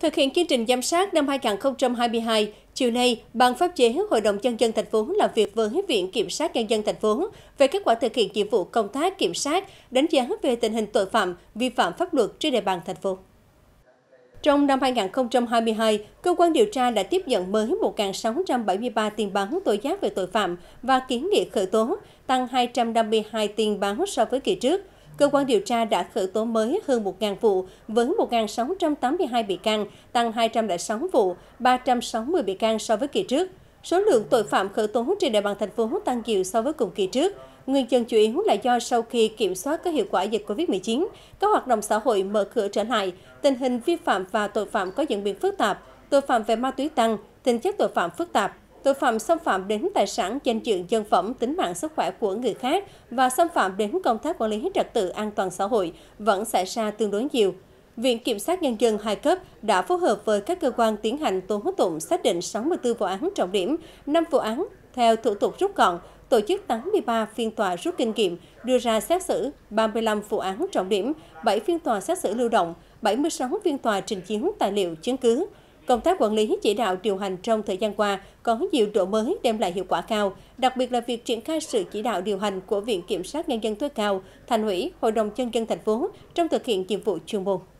Thực hiện chương trình giám sát năm 2022, chiều nay, Ban pháp chế Hội đồng nhân dân thành phố làm việc với Viện Kiểm sát Nhân dân thành phố về kết quả thực hiện nhiệm vụ công tác kiểm sát, đánh giá về tình hình tội phạm, vi phạm pháp luật trên địa bàn thành phố. Trong năm 2022, cơ quan điều tra đã tiếp nhận mới 1.673 tiền báo tố giác về tội phạm và kiến nghị khởi tố, tăng 252 tiền báo so với kỳ trước – cơ quan điều tra đã khởi tố mới hơn 1.000 vụ với 1.682 bị can, tăng 206 vụ, 360 bị can so với kỳ trước. Số lượng tội phạm khởi tố trên địa bàn thành phố tăng nhiều so với cùng kỳ trước. Nguyên nhân chủ yếu là do sau khi kiểm soát các hiệu quả dịch COVID-19, các hoạt động xã hội mở cửa trở lại, tình hình vi phạm và tội phạm có diễn biến phức tạp, tội phạm về ma túy tăng, tình chất tội phạm phức tạp, tội phạm xâm phạm đến tài sản, danh dự, dân phẩm, tính mạng, sức khỏe của người khác và xâm phạm đến công tác quản lý trật tự an toàn xã hội vẫn xảy ra tương đối nhiều. Viện Kiểm sát Nhân dân hai cấp đã phối hợp với các cơ quan tiến hành tố tụng xác định 64 vụ án trọng điểm, 5 vụ án theo thủ tục rút gọn, tổ chức 83 phiên tòa rút kinh nghiệm, đưa ra xét xử 35 vụ án trọng điểm, 7 phiên tòa xét xử lưu động, 76 phiên tòa trình chiếu tài liệu chứng cứ, Công tác quản lý chỉ đạo điều hành trong thời gian qua có nhiều đổi mới đem lại hiệu quả cao, đặc biệt là việc triển khai sự chỉ đạo điều hành của Viện Kiểm sát Nhân dân tối cao, Thành ủy, Hội đồng Nhân dân thành phố trong thực hiện nhiệm vụ chuyên môn.